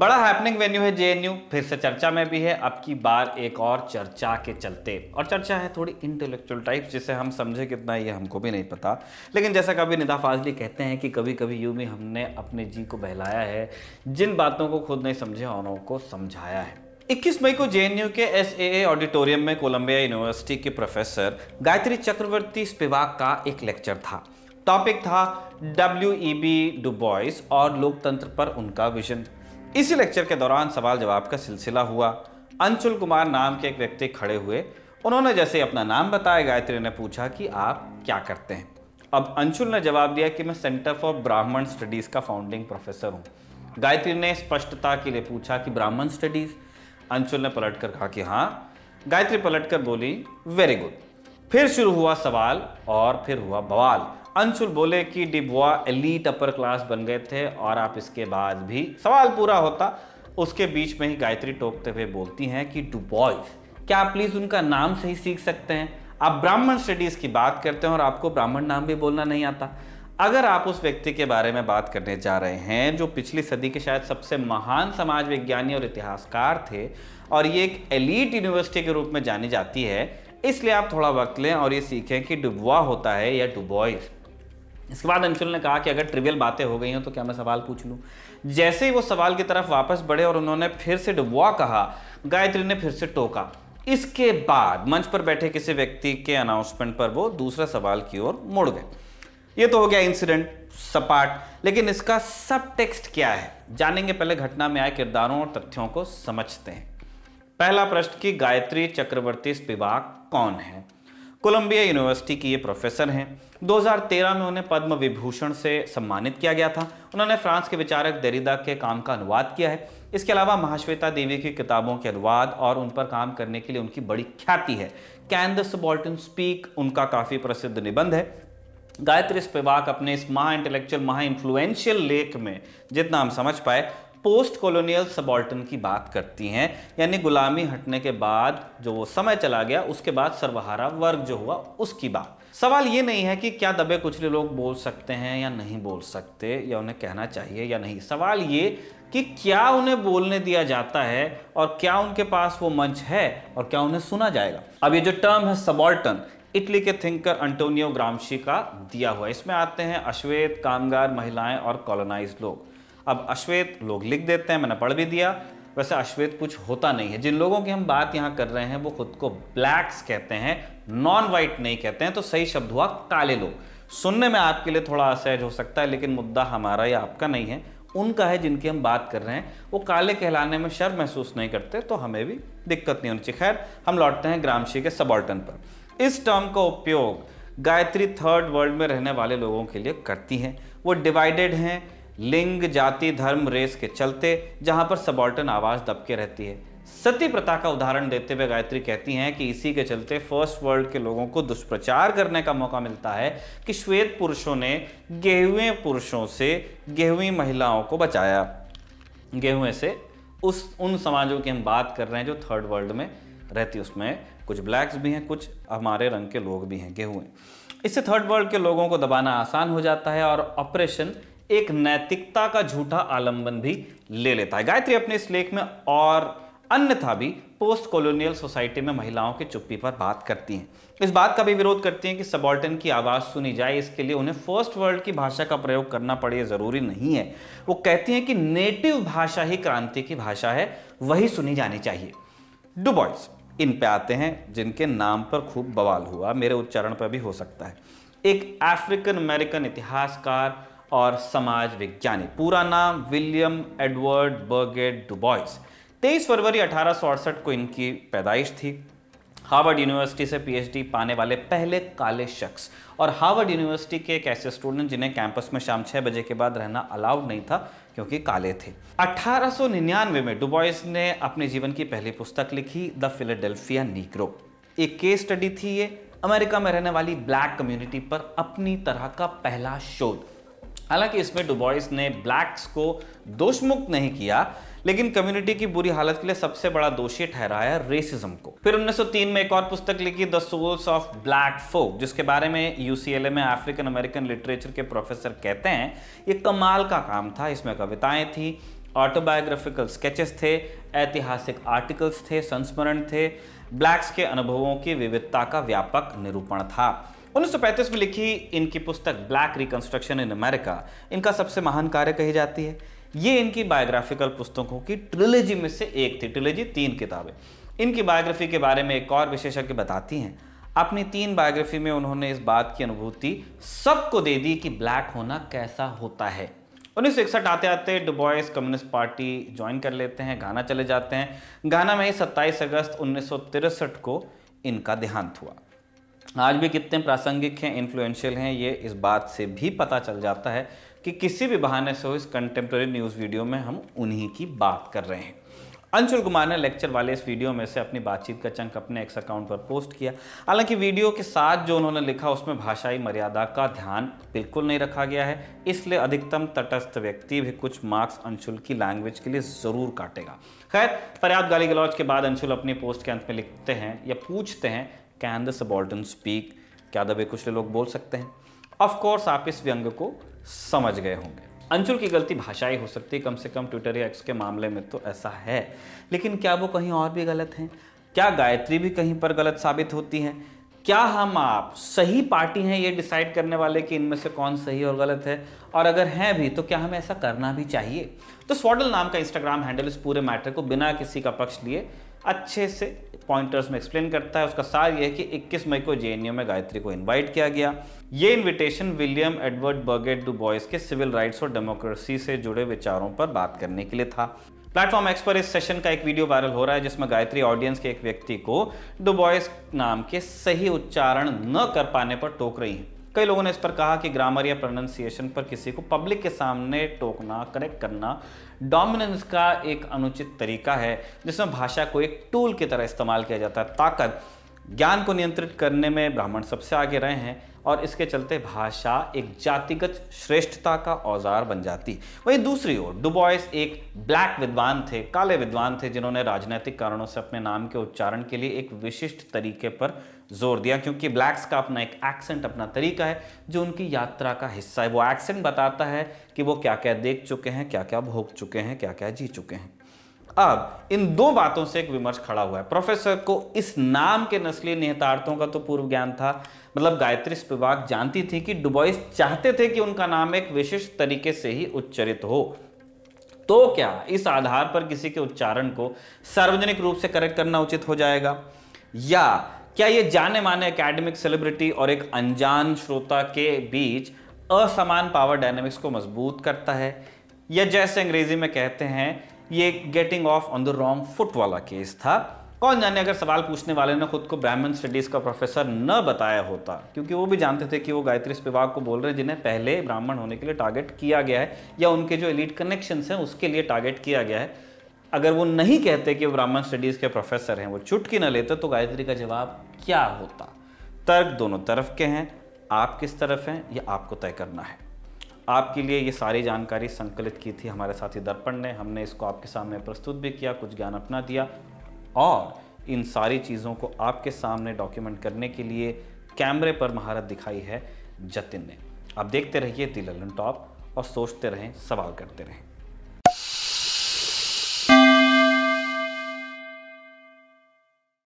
बड़ा happening venue है JNU फिर से चर्चा में भी है अब की बार एक और चर्चा के चलते और चर्चा है थोड़ी इंटेलेक्चुअल टाइप जिसे हम समझे कितना ये हमको भी नहीं पता लेकिन जैसा कभी निदा फाजली कहते हैं कि कभी कभी यूं भी हमने अपने जी को बहलाया है जिन बातों को खुद नहीं समझे को समझाया है 21 मई को जेएनयू के एस ऑडिटोरियम में कोलंबिया यूनिवर्सिटी के प्रोफेसर गायत्री चक्रवर्ती स्पिवाक का एक लेक्चर था टॉपिक था डब्ल्यू ई बी डुबॉयस और लोकतंत्र पर उनका विजन इसी लेक्चर के दौरान सवाल जवाब का सिलसिला हुआ अंशुल कुमार नाम के एक व्यक्ति खड़े हुए उन्होंने जैसे अपना नाम बताया गायत्री ने पूछा कि आप क्या करते हैं अब अंशुल ने जवाब दिया कि मैं सेंटर फॉर ब्राह्मण स्टडीज़ का फाउंडिंग प्रोफेसर हूँ गायत्री ने स्पष्टता के लिए पूछा कि ब्राह्मण स्टडीज़ अंशुल ने पलट कर कहा कि हाँ गायत्री पलट कर बोली वेरी गुड फिर शुरू हुआ सवाल और फिर हुआ बवाल अंशुल बोले कि डिबुआ एलिट अपर क्लास बन गए थे और आप इसके बाद भी सवाल पूरा होता उसके बीच में ही गायत्री टोकते हुए बोलती हैं कि डुबॉयज क्या आप प्लीज़ उनका नाम से ही सीख सकते हैं आप ब्राह्मण स्टडीज़ की बात करते हैं और आपको ब्राह्मण नाम भी बोलना नहीं आता अगर आप उस व्यक्ति के बारे में बात करने जा रहे हैं जो पिछली सदी के शायद सबसे महान समाज विज्ञानी और इतिहासकार थे और ये एक एलीट यूनिवर्सिटी के रूप में जानी जाती है इसलिए आप थोड़ा वक्त लें और ये सीखें कि डुबुआ होता है या डुबॉइज़ इसके बाद अंशुल ने कहा कि अगर ट्रिवियल बातें हो गई हैं तो क्या मैं सवाल पूछ लूँ जैसे ही वो सवाल की तरफ वापस बढ़े और उन्होंने फिर से डुबवा कहा गायत्री ने फिर से टोका इसके बाद मंच पर बैठे किसी व्यक्ति के अनाउंसमेंट पर वो दूसरा सवाल की ओर मुड़ गए ये तो हो गया इंसिडेंट सपाट लेकिन इसका सब टेक्स्ट क्या है जानेंगे पहले घटना में आए किरदारों और तथ्यों को समझते हैं पहला प्रश्न कि गायत्री चक्रवर्ती स्पिवाक कौन है कोलंबिया यूनिवर्सिटी की ये प्रोफेसर हैं 2013 में उन्हें पद्म विभूषण से सम्मानित किया गया था उन्होंने फ्रांस के विचारक दरिदा के काम का अनुवाद किया है इसके अलावा महाश्वेता देवी की किताबों के अनुवाद और उन पर काम करने के लिए उनकी बड़ी ख्याति है कैन द सबॉल्टन स्पीक उनका काफ़ी प्रसिद्ध निबंध है गायत्री स्पिवाक अपने इस महा इंटेलेक्चुअल महा इन्फ्लुएंशियल लेख में जितना हम समझ पाए पोस्ट कॉलोनियल सबॉल्टन की बात करती हैं यानी गुलामी हटने के बाद जो वो समय चला गया उसके बाद सर्वहारा वर्ग जो हुआ उसकी बात सवाल ये नहीं है कि क्या दबे कुचले लोग बोल सकते हैं या नहीं बोल सकते या उन्हें कहना चाहिए या नहीं सवाल ये कि क्या उन्हें बोलने दिया जाता है और क्या उनके पास वो मंच है और क्या उन्हें सुना जाएगा अब ये जो टर्म है सबॉल्टन इटली के थिंकर अंटोनियो ग्रामशी का दिया हुआ इसमें आते हैं अश्वेत कामगार महिलाएं और कॉलोनाइज लोग अब अश्वेत लोग लिख देते हैं मैंने पढ़ भी दिया वैसे अश्वेत कुछ होता नहीं है जिन लोगों की हम बात यहाँ कर रहे हैं वो खुद को ब्लैक्स कहते हैं नॉन वाइट नहीं कहते हैं तो सही शब्द हुआ काले लोग सुनने में आपके लिए थोड़ा असहज हो सकता है लेकिन मुद्दा हमारा या आपका नहीं है उनका है जिनकी हम बात कर रहे हैं वो काले कहलाने में शर्म महसूस नहीं करते तो हमें भी दिक्कत नहीं होनी चाहिए खैर हम लौटते हैं ग्रामशी के सबॉल्टन पर इस टर्म का उपयोग गायत्री थर्ड वर्ल्ड में रहने वाले लोगों के लिए करती हैं वो डिवाइडेड हैं लिंग जाति धर्म रेस के चलते जहाँ पर सबॉल्टन आवाज़ दबके रहती है सती प्रथा का उदाहरण देते हुए गायत्री कहती हैं कि इसी के चलते फर्स्ट वर्ल्ड के लोगों को दुष्प्रचार करने का मौका मिलता है कि श्वेत पुरुषों ने गेहुए पुरुषों से गेहुई महिलाओं को बचाया गेहुए से उस उन समाजों की हम बात कर रहे हैं जो थर्ड वर्ल्ड में रहती उसमें कुछ ब्लैक्स भी हैं कुछ हमारे रंग के लोग भी हैं गेहुए इससे थर्ड वर्ल्ड के लोगों को दबाना आसान हो जाता है और ऑपरेशन एक नैतिकता का झूठा आलंबन भी ले लेता है गायत्री अपने इस लेख में और अन्यथा भी पोस्ट कॉलोनियल सोसाइटी में महिलाओं के चुप्पी पर बात करती हैं इस बात का भी विरोध करती हैं कि सबॉल्टन की आवाज़ सुनी जाए इसके लिए उन्हें फर्स्ट वर्ल्ड की भाषा का प्रयोग करना पड़े ज़रूरी नहीं है वो कहती हैं कि नेटिव भाषा ही क्रांति की भाषा है वही सुनी जानी चाहिए डुबॉइस इन पे आते हैं जिनके नाम पर खूब बवाल हुआ मेरे उच्चारण पर भी हो सकता है एक अफ्रीकन अमेरिकन इतिहासकार और समाज विज्ञानी पूरा नाम विलियम एडवर्ड बर्गेट डुबॉइस 23 फरवरी अठारह को इनकी पैदाइश थी हार्वर्ड यूनिवर्सिटी से पीएचडी पाने वाले पहले काले शख्स और हार्वर्ड यूनिवर्सिटी के एक ऐसे स्टूडेंट जिन्हें कैंपस में शाम छह बजे के बाद रहना अलाउड नहीं था क्योंकि काले थे 1899 में डुबॉयस ने अपने जीवन की पहली पुस्तक लिखी द फिलेडेल्फिया नीग्रो एक केस स्टडी थी ये अमेरिका में रहने वाली ब्लैक कम्युनिटी पर अपनी तरह का पहला शोध हालांकि इसमें डुबॉइस ने ब्लैक्स को दोषमुक्त नहीं किया लेकिन कम्युनिटी की बुरी हालत के लिए सबसे बड़ा दोषी ठहराया रेसिज्म को फिर 1903 में एक और पुस्तक लिखी The Souls of Black Folk जिसके बारे में यूसीएलए में अफ्रीकन अमेरिकन लिटरेचर के प्रोफेसर कहते हैं ये कमाल का काम था इसमें कविताएं थी ऑटोबायोग्राफिकल स्केचेस थे ऐतिहासिक आर्टिकल्स थे संस्मरण थे ब्लैक्स के अनुभवों की विविधता का व्यापक निरूपण था उन्नीस में लिखी इनकी पुस्तक ब्लैक रिकंस्ट्रक्शन इन अमेरिका इनका सबसे महान कार्य कही जाती है ये इनकी बायोग्राफिकल पुस्तकों की ट्रिलेजी में से एक थी ट्रिलेजी तीन किताबें इनकी बायोग्राफी के बारे में एक और विशेषज्ञ बताती हैं अपनी तीन बायोग्राफी में उन्होंने इस बात की अनुभूति सबको दे दी कि ब्लैक होना कैसा होता है उन्नीस सौ इकसठ आते आते डुबॉयस कम्युनिस्ट पार्टी ज्वाइन कर लेते हैं गाना चले जाते हैं गाना में ही सत्ताईस अगस्त उन्नीस को इनका देहांत हुआ आज भी कितने प्रासंगिक हैं इन्फ्लुएंशियल हैं ये इस बात से भी पता चल जाता है कि किसी भी बहाने से हो इस कंटेम्प्रेरी न्यूज़ वीडियो में हम उन्हीं की बात कर रहे हैं अंशुल कुमार ने लेक्चर वाले इस वीडियो में से अपनी बातचीत का चंक अपने एक्स अकाउंट पर पोस्ट किया हालांकि वीडियो के साथ जो उन्होंने लिखा उसमें भाषाई मर्यादा का ध्यान बिल्कुल नहीं रखा गया है इसलिए अधिकतम तटस्थ व्यक्ति भी कुछ मार्क्स अंशुल की लैंग्वेज के लिए ज़रूर काटेगा खैर पर्याप्त गाली गलौज के बाद अंशुल अपनी पोस्ट के अंत में लिखते हैं या पूछते हैं कैन द सबॉल्टन स्पीक क्या दबे कुचले लोग बोल सकते हैं ऑफकोर्स आप इस व्यंग को समझ गए होंगे अंशुल की गलती भाषाई हो सकती है कम से कम ट्विटर या एक्स के मामले में तो ऐसा है लेकिन क्या वो कहीं और भी गलत हैं क्या गायत्री भी कहीं पर गलत साबित होती हैं क्या हम आप सही पार्टी हैं ये डिसाइड करने वाले कि इनमें से कौन सही और गलत है और अगर हैं भी तो क्या हमें ऐसा करना भी चाहिए तो स्वाडल नाम का इंस्टाग्राम हैंडल इस पूरे मैटर को बिना किसी का पक्ष लिए अच्छे से पॉइंटर्स में एक्सप्लेन करता है उसका सार यह है कि 21 मई को जे में गायत्री को इन्वाइट किया गया ये invitation William Edward Burghardt Du Bois के सिविल राइट्स और डेमोक्रेसी से जुड़े विचारों पर बात करने के लिए था प्लेटफॉर्म एक्स पर इस सेशन का एक वीडियो वायरल हो रहा है जिसमें गायत्री ऑडियंस के एक व्यक्ति को डुबॉयस नाम के सही उच्चारण न कर पाने पर टोक रही है कई लोगों ने इस पर कहा कि ग्रामर या प्रोनाउंसिएशन पर किसी को पब्लिक के सामने टोकना करेक्ट करना डोमिनेंस का एक अनुचित तरीका है जिसमें भाषा को एक टूल की तरह इस्तेमाल किया जाता है ताकत ज्ञान को नियंत्रित करने में ब्राह्मण सबसे आगे रहे हैं और इसके चलते भाषा एक जातिगत श्रेष्ठता का औजार बन जाती वहीं दूसरी ओर डुबॉयस एक ब्लैक विद्वान थे काले विद्वान थे जिन्होंने राजनैतिक कारणों से अपने नाम के उच्चारण के लिए एक विशिष्ट तरीके पर जोर दिया क्योंकि ब्लैक्स का अपना एक एक्सेंट अपना तरीका है जो उनकी यात्रा का हिस्सा है वो एक्सेंट बताता है कि वो क्या क्या देख चुके हैं क्या क्या भोग चुके हैं क्या क्या जी चुके हैं अब इन दो बातों से एक विमर्श खड़ा हुआ है प्रोफेसर को इस नाम के नस्ली निहितार्थों का तो पूर्व ज्ञान था मतलब गायत्री स्पिवाक जानती थी कि डुबॉइस चाहते थे कि उनका नाम एक विशिष्ट तरीके से ही उच्चरित हो तो क्या इस आधार पर किसी के उच्चारण को सार्वजनिक रूप से करेक्ट करना उचित हो जाएगा या क्या ये जाने माने एकेडमिक सेलिब्रिटी और एक अनजान श्रोता के बीच असमान पावर डायनेमिक्स को मजबूत करता है या जैसे अंग्रेजी में कहते हैं ये getting off on the wrong foot वाला केस था कौन जाने अगर सवाल पूछने वाले ने खुद को ब्राह्मण स्टडीज का प्रोफेसर न बताया होता क्योंकि वो भी जानते थे कि वो गायत्री स्पिवाक को बोल रहे हैं जिन्हें पहले ब्राह्मण होने के लिए टारगेट किया गया है या उनके जो एलिट कनेक्शन हैं उसके लिए टारगेट किया गया है अगर वो नहीं कहते कि वो ब्राह्मण स्टडीज़ के प्रोफेसर हैं वो चुटकी न लेते तो गायत्री का जवाब क्या होता तर्क दोनों तरफ के हैं आप किस तरफ हैं यह आपको तय करना है आपके लिए ये सारी जानकारी संकलित की थी हमारे साथी दर्पण ने हमने इसको आपके सामने प्रस्तुत भी किया कुछ ज्ञान अपना दिया और इन सारी चीज़ों को आपके सामने डॉक्यूमेंट करने के लिए कैमरे पर महारत दिखाई है जतिन ने आप देखते रहिए दिल टॉप और सोचते रहें सवाल करते रहें